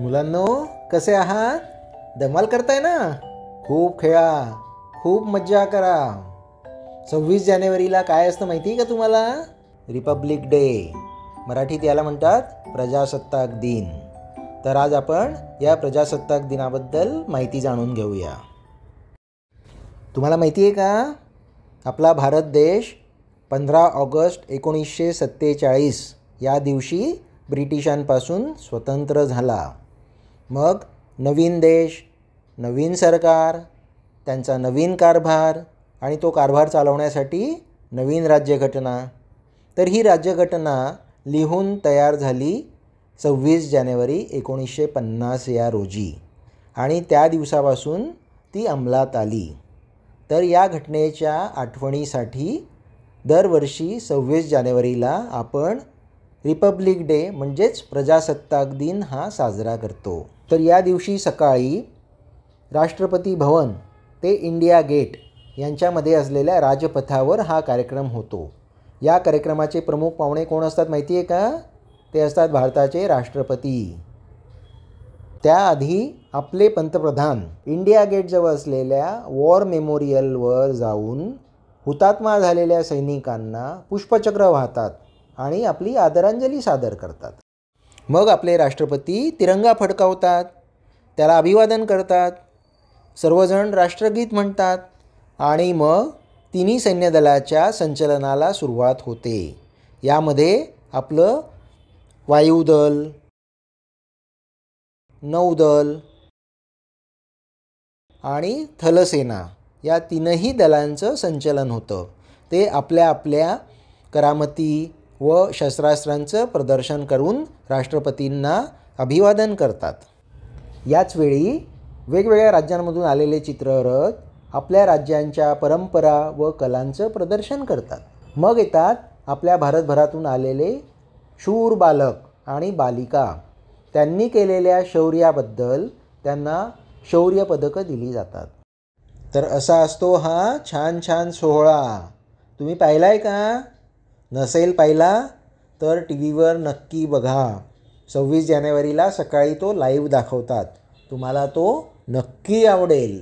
मुलांनो कसे आहात धमाल करताय ना खूप खेळा खूप मज्जा करा सव्वीस जानेवारीला काय असतं माहिती आहे का तुम्हाला रिपब्लिक डे मराठीत याला म्हणतात प्रजासत्ताक दिन तर आज आपण या प्रजासत्ताक दिनाबद्दल माहिती जाणून घेऊया तुम्हाला माहिती आहे का आपला भारत देश पंधरा ऑगस्ट एकोणीसशे सत्तेचाळीस या दिवशी ब्रिटिशांपासून स्वतंत्र झाला मग नवीन देश नवीन सरकार त्यांचा नवीन कारभार आणि तो कारभार चालवण्यासाठी नवीन राज्यघटना तर ही राज्यघटना लिहून तयार झाली सव्वीस जानेवारी एकोणीसशे पन्नास या रोजी आणि त्या दिवसापासून ती अंमलात आली तर या घटनेच्या आठवणीसाठी दरवर्षी सव्वीस जानेवारीला आपण रिपब्लिक डे म्हणजेच प्रजासत्ताक दिन हा साजरा करतो तर या दिवशी सकाळी राष्ट्रपती भवन ते इंडिया गेट यांच्यामध्ये असलेल्या राजपथावर हा कार्यक्रम होतो या कार्यक्रमाचे प्रमुख पाहुणे कोण असतात माहिती आहे का ते असतात भारताचे राष्ट्रपती त्याआधी आपले पंतप्रधान इंडिया गेटजवळ असलेल्या वॉर मेमोरियलवर जाऊन हुतात्मा झालेल्या सैनिकांना पुष्पचक्र वाहतात आणि आपली आदरांजली सादर करतात मग आपले राष्ट्रपती तिरंगा फडकावतात त्याला अभिवादन करतात सर्वजण राष्ट्रगीत म्हणतात आणि मग तिन्ही सैन्यदलाच्या संचलनाला सुरुवात होते यामध्ये आपलं वायुदल नौदल आणि थलसेना या तीनही दलांचं संचलन होतं ते आपल्या आपल्या करामती व शस्त्रास्त्रांचं प्रदर्शन करून राष्ट्रपतींना अभिवादन करतात याचवेळी वेगवेगळ्या राज्यांमधून आलेले चित्ररथ आपल्या राज्यांच्या परंपरा व कलांचं प्रदर्शन करतात मग येतात आपल्या भारतभरातून आलेले शूर बालक आणि बालिका त्यांनी केलेल्या शौर्याबद्दल त्यांना शौर्य पदकं दिली जातात तर असा असतो हा छान छान सोहळा तुम्ही पाहिला आहे का नसेल पाहिला तर टी व्हीवर नक्की बघा सव्वीस जानेवारीला सकाळी तो लाईव्ह दाखवतात तुम्हाला तो नक्की आवडेल